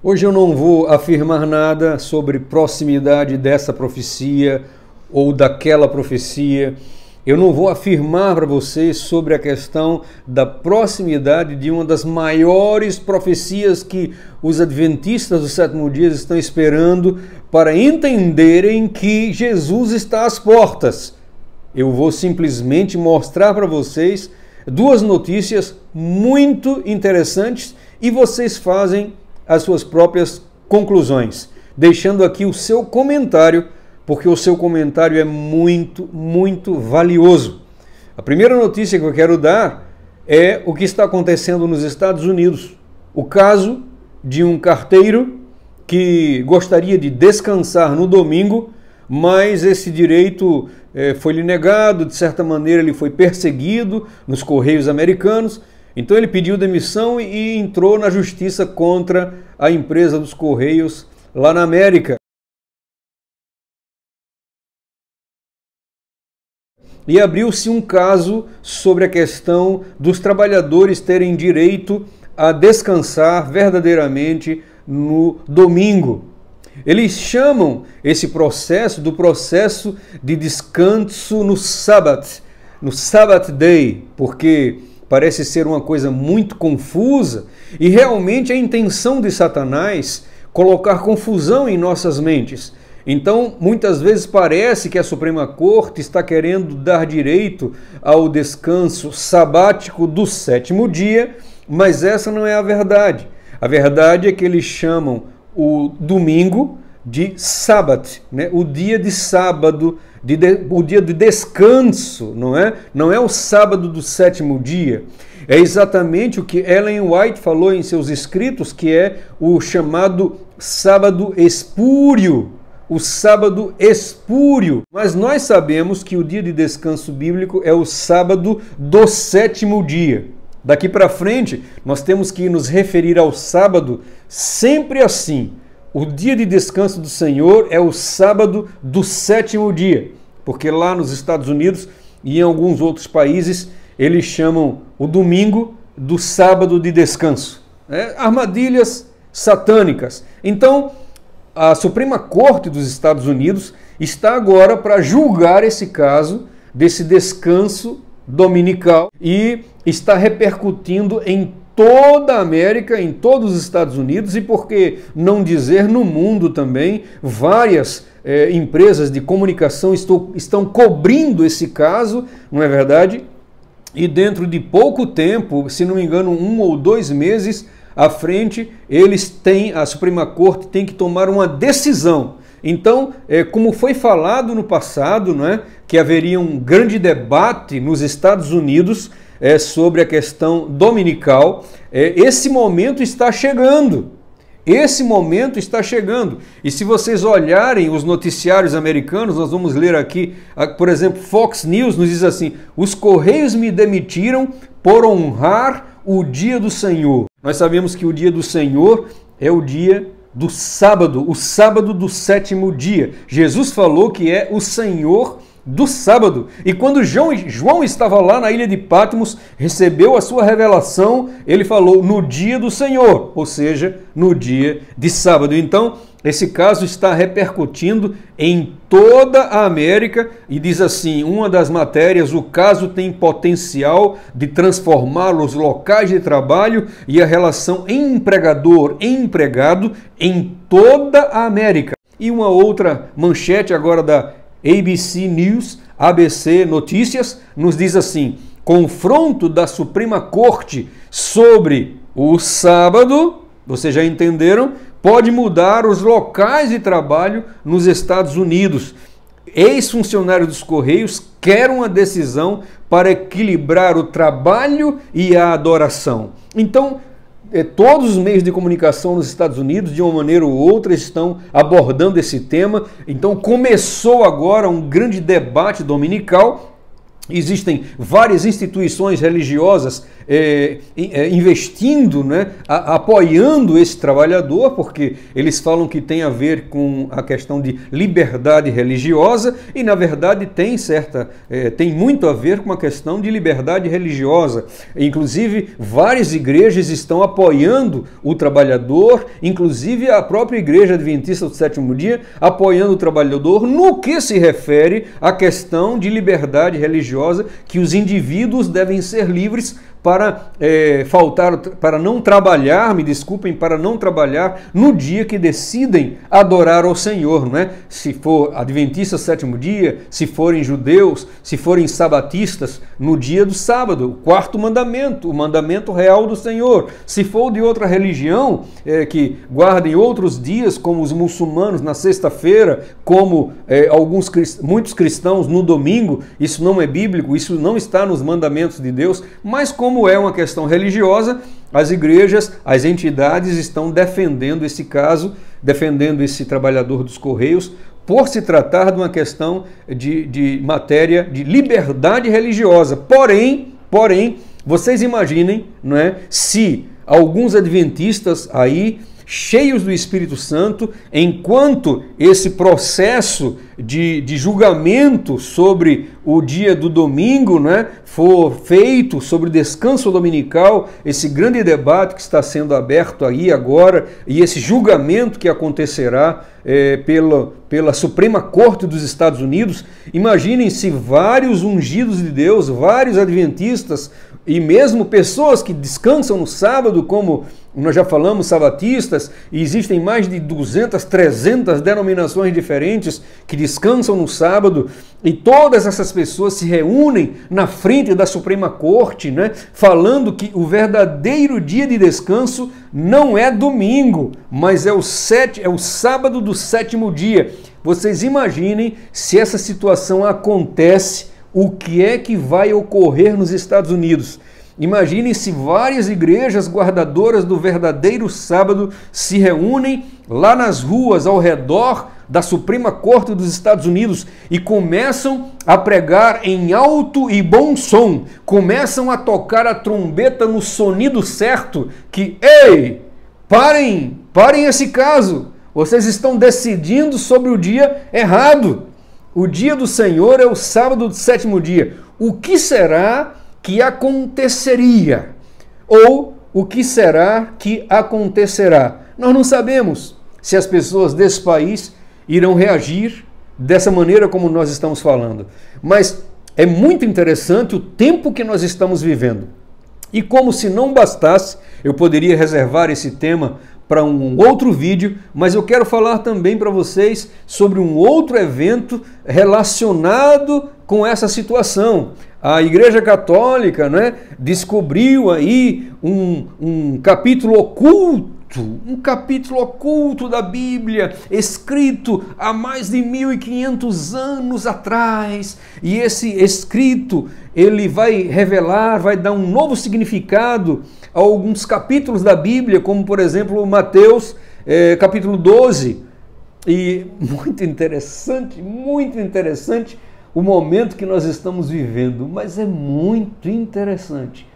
Hoje eu não vou afirmar nada sobre proximidade dessa profecia ou daquela profecia. Eu não vou afirmar para vocês sobre a questão da proximidade de uma das maiores profecias que os adventistas do sétimo dia estão esperando para entenderem que Jesus está às portas. Eu vou simplesmente mostrar para vocês duas notícias muito interessantes e vocês fazem as suas próprias conclusões, deixando aqui o seu comentário, porque o seu comentário é muito, muito valioso. A primeira notícia que eu quero dar é o que está acontecendo nos Estados Unidos. O caso de um carteiro que gostaria de descansar no domingo, mas esse direito eh, foi lhe negado, de certa maneira ele foi perseguido nos Correios Americanos então ele pediu demissão e entrou na justiça contra a empresa dos Correios lá na América. E abriu-se um caso sobre a questão dos trabalhadores terem direito a descansar verdadeiramente no domingo. Eles chamam esse processo do processo de descanso no sábado, no Sabbath Day, porque parece ser uma coisa muito confusa e realmente a intenção de Satanás colocar confusão em nossas mentes. Então, muitas vezes parece que a Suprema Corte está querendo dar direito ao descanso sabático do sétimo dia, mas essa não é a verdade. A verdade é que eles chamam o domingo de sábado, né? o dia de sábado, de de, o dia de descanso, não é? Não é o sábado do sétimo dia. É exatamente o que Ellen White falou em seus escritos, que é o chamado sábado espúrio, o sábado espúrio. Mas nós sabemos que o dia de descanso bíblico é o sábado do sétimo dia. Daqui para frente, nós temos que nos referir ao sábado sempre assim o dia de descanso do Senhor é o sábado do sétimo dia, porque lá nos Estados Unidos e em alguns outros países eles chamam o domingo do sábado de descanso. É, armadilhas satânicas. Então, a Suprema Corte dos Estados Unidos está agora para julgar esse caso desse descanso dominical e está repercutindo em toda a América, em todos os Estados Unidos e, por que não dizer, no mundo também, várias eh, empresas de comunicação estou, estão cobrindo esse caso, não é verdade? E dentro de pouco tempo, se não me engano, um ou dois meses à frente, eles têm, a Suprema Corte tem que tomar uma decisão. Então, eh, como foi falado no passado, não é, que haveria um grande debate nos Estados Unidos é, sobre a questão dominical, é, esse momento está chegando. Esse momento está chegando. E se vocês olharem os noticiários americanos, nós vamos ler aqui, por exemplo, Fox News nos diz assim: os Correios me demitiram por honrar o dia do Senhor. Nós sabemos que o dia do Senhor é o dia do sábado, o sábado do sétimo dia. Jesus falou que é o Senhor do sábado. E quando João, João estava lá na ilha de Patmos, recebeu a sua revelação, ele falou no dia do Senhor, ou seja, no dia de sábado. Então, esse caso está repercutindo em toda a América e diz assim: uma das matérias, o caso tem potencial de transformar os locais de trabalho e a relação empregador-empregado em toda a América. E uma outra manchete agora da ABC News, ABC Notícias, nos diz assim: confronto da Suprema Corte sobre o sábado, vocês já entenderam, pode mudar os locais de trabalho nos Estados Unidos. Ex-funcionários dos Correios quer uma decisão para equilibrar o trabalho e a adoração. Então, é, todos os meios de comunicação nos Estados Unidos, de uma maneira ou outra, estão abordando esse tema. Então começou agora um grande debate dominical Existem várias instituições religiosas é, é, investindo, né, a, apoiando esse trabalhador, porque eles falam que tem a ver com a questão de liberdade religiosa e, na verdade, tem certa, é, tem muito a ver com a questão de liberdade religiosa. Inclusive, várias igrejas estão apoiando o trabalhador, inclusive a própria Igreja Adventista do Sétimo Dia apoiando o trabalhador no que se refere à questão de liberdade religiosa que os indivíduos devem ser livres para é, faltar, para não trabalhar, me desculpem, para não trabalhar no dia que decidem adorar ao Senhor, não é? Se for adventista sétimo dia, se forem judeus, se forem sabatistas, no dia do sábado, o quarto mandamento, o mandamento real do Senhor. Se for de outra religião, é, que guardem outros dias, como os muçulmanos na sexta-feira, como é, alguns muitos cristãos no domingo, isso não é bíblico, isso não está nos mandamentos de Deus, mas como como é uma questão religiosa, as igrejas, as entidades estão defendendo esse caso, defendendo esse trabalhador dos Correios, por se tratar de uma questão de, de matéria de liberdade religiosa. Porém, porém, vocês imaginem, não é, se alguns adventistas aí cheios do Espírito Santo, enquanto esse processo de, de julgamento sobre o dia do domingo né, for feito, sobre descanso dominical, esse grande debate que está sendo aberto aí agora e esse julgamento que acontecerá é, pela, pela Suprema Corte dos Estados Unidos, imaginem se vários ungidos de Deus, vários adventistas, e mesmo pessoas que descansam no sábado, como nós já falamos, sabatistas, e existem mais de 200, 300 denominações diferentes que descansam no sábado, e todas essas pessoas se reúnem na frente da Suprema Corte, né, falando que o verdadeiro dia de descanso não é domingo, mas é o, sete, é o sábado do sétimo dia. Vocês imaginem se essa situação acontece o que é que vai ocorrer nos Estados Unidos. Imaginem se várias igrejas guardadoras do verdadeiro sábado se reúnem lá nas ruas ao redor da Suprema Corte dos Estados Unidos e começam a pregar em alto e bom som, começam a tocar a trombeta no sonido certo que, ei, parem, parem esse caso. Vocês estão decidindo sobre o dia errado. O dia do Senhor é o sábado do sétimo dia. O que será que aconteceria? Ou o que será que acontecerá? Nós não sabemos se as pessoas desse país irão reagir dessa maneira como nós estamos falando. Mas é muito interessante o tempo que nós estamos vivendo. E como se não bastasse, eu poderia reservar esse tema para um outro vídeo, mas eu quero falar também para vocês sobre um outro evento relacionado com essa situação. A Igreja Católica né, descobriu aí um, um capítulo oculto um capítulo oculto da Bíblia, escrito há mais de 1500 anos atrás. E esse escrito, ele vai revelar, vai dar um novo significado a alguns capítulos da Bíblia, como por exemplo Mateus é, capítulo 12. E muito interessante, muito interessante o momento que nós estamos vivendo, mas é muito interessante.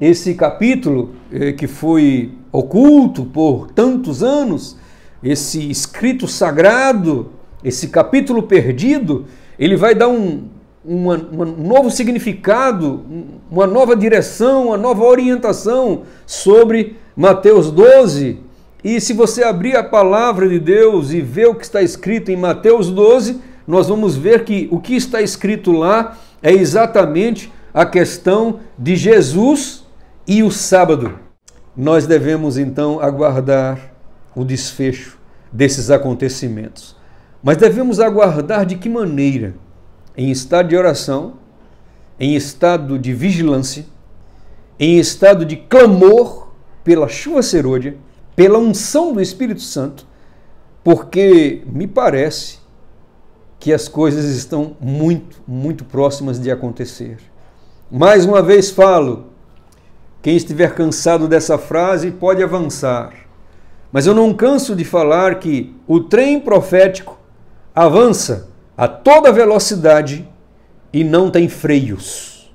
Esse capítulo é, que foi oculto por tantos anos, esse escrito sagrado, esse capítulo perdido, ele vai dar um, uma, uma, um novo significado, uma nova direção, uma nova orientação sobre Mateus 12. E se você abrir a palavra de Deus e ver o que está escrito em Mateus 12, nós vamos ver que o que está escrito lá é exatamente a questão de Jesus e o sábado. Nós devemos então aguardar o desfecho desses acontecimentos. Mas devemos aguardar de que maneira? em estado de oração, em estado de vigilância, em estado de clamor pela chuva serôdia, pela unção do Espírito Santo, porque me parece que as coisas estão muito, muito próximas de acontecer. Mais uma vez falo, quem estiver cansado dessa frase pode avançar. Mas eu não canso de falar que o trem profético avança a toda velocidade e não tem freios.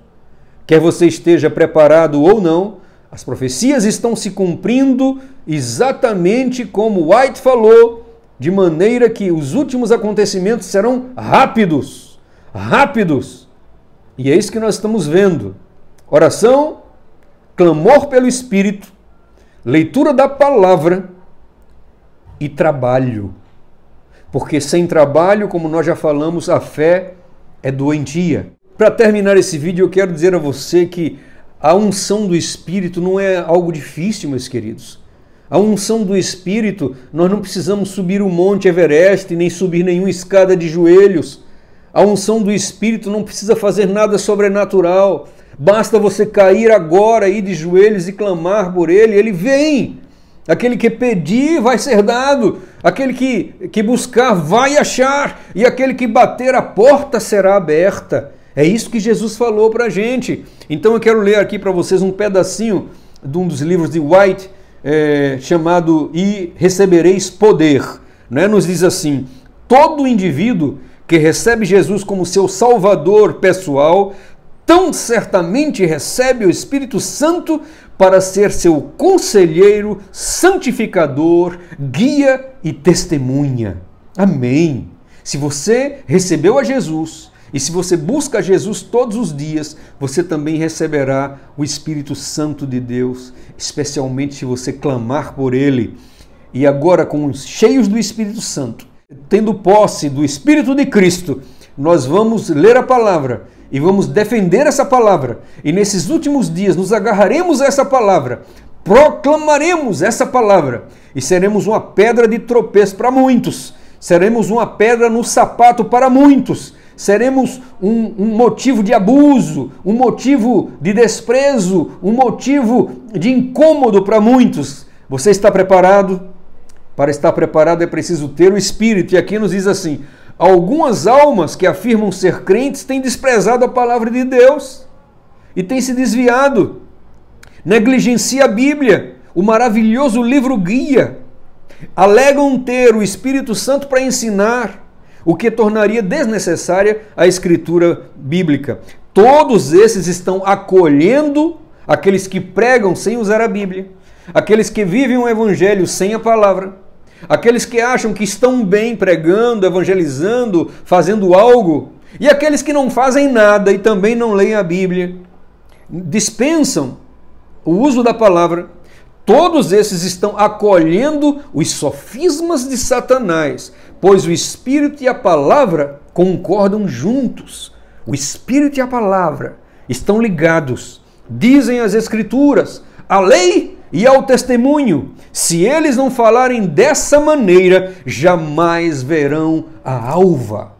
Quer você esteja preparado ou não, as profecias estão se cumprindo exatamente como White falou, de maneira que os últimos acontecimentos serão rápidos, rápidos. E é isso que nós estamos vendo. Oração, clamor pelo Espírito, leitura da palavra e trabalho porque sem trabalho, como nós já falamos, a fé é doentia. Para terminar esse vídeo, eu quero dizer a você que a unção do Espírito não é algo difícil, meus queridos. A unção do Espírito, nós não precisamos subir o Monte Everest, nem subir nenhuma escada de joelhos. A unção do Espírito não precisa fazer nada sobrenatural. Basta você cair agora aí de joelhos e clamar por ele, ele vem. Aquele que pedir vai ser dado, aquele que, que buscar vai achar, e aquele que bater a porta será aberta. É isso que Jesus falou para a gente. Então eu quero ler aqui para vocês um pedacinho de um dos livros de White, é, chamado E Recebereis Poder. Né? Nos diz assim: todo indivíduo que recebe Jesus como seu salvador pessoal, tão certamente recebe o Espírito Santo para ser seu conselheiro, santificador, guia e testemunha. Amém. Se você recebeu a Jesus e se você busca Jesus todos os dias, você também receberá o Espírito Santo de Deus, especialmente se você clamar por ele. E agora, com os cheios do Espírito Santo, tendo posse do Espírito de Cristo, nós vamos ler a palavra e vamos defender essa palavra. E nesses últimos dias nos agarraremos a essa palavra, proclamaremos essa palavra e seremos uma pedra de tropeço para muitos, seremos uma pedra no sapato para muitos, seremos um, um, motivo de abuso, um motivo de desprezo, um motivo de incômodo para muitos. Você está preparado? Para estar preparado é preciso ter o Espírito, e aqui nos diz assim: Algumas almas que afirmam ser crentes têm desprezado a palavra de Deus e têm se desviado. Negligencia a Bíblia, o maravilhoso livro guia. Alegam ter o Espírito Santo para ensinar, o que tornaria desnecessária a escritura bíblica. Todos esses estão acolhendo aqueles que pregam sem usar a Bíblia, aqueles que vivem o evangelho sem a palavra Aqueles que acham que estão bem pregando, evangelizando, fazendo algo, e aqueles que não fazem nada e também não leem a Bíblia, dispensam o uso da palavra, todos esses estão acolhendo os sofismas de Satanás, pois o Espírito e a palavra concordam juntos. O Espírito e a palavra estão ligados, dizem as Escrituras. A lei e ao testemunho. Se eles não falarem dessa maneira, jamais verão a alva.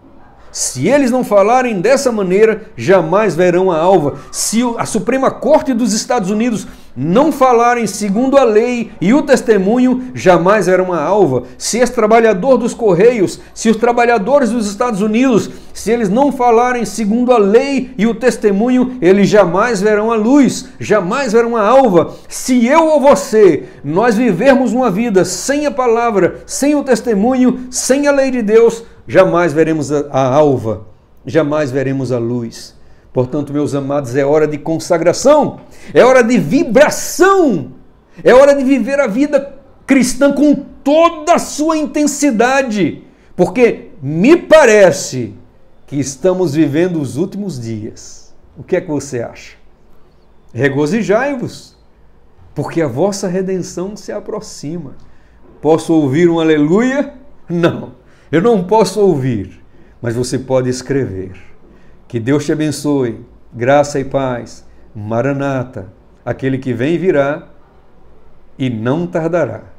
Se eles não falarem dessa maneira, jamais verão a alva. Se a Suprema Corte dos Estados Unidos não falarem segundo a lei e o testemunho, jamais verão a alva. Se esse trabalhador dos Correios, se os trabalhadores dos Estados Unidos, se eles não falarem segundo a lei e o testemunho, eles jamais verão a luz, jamais verão a alva. Se eu ou você, nós vivermos uma vida sem a palavra, sem o testemunho, sem a lei de Deus, jamais veremos a alva, jamais veremos a luz. Portanto, meus amados, é hora de consagração, é hora de vibração, é hora de viver a vida cristã com toda a sua intensidade, porque me parece que estamos vivendo os últimos dias. O que é que você acha? Regozijai-vos, porque a vossa redenção se aproxima. Posso ouvir um aleluia? Não eu não posso ouvir, mas você pode escrever. Que Deus te abençoe, graça e paz. Maranata, aquele que vem virá e não tardará.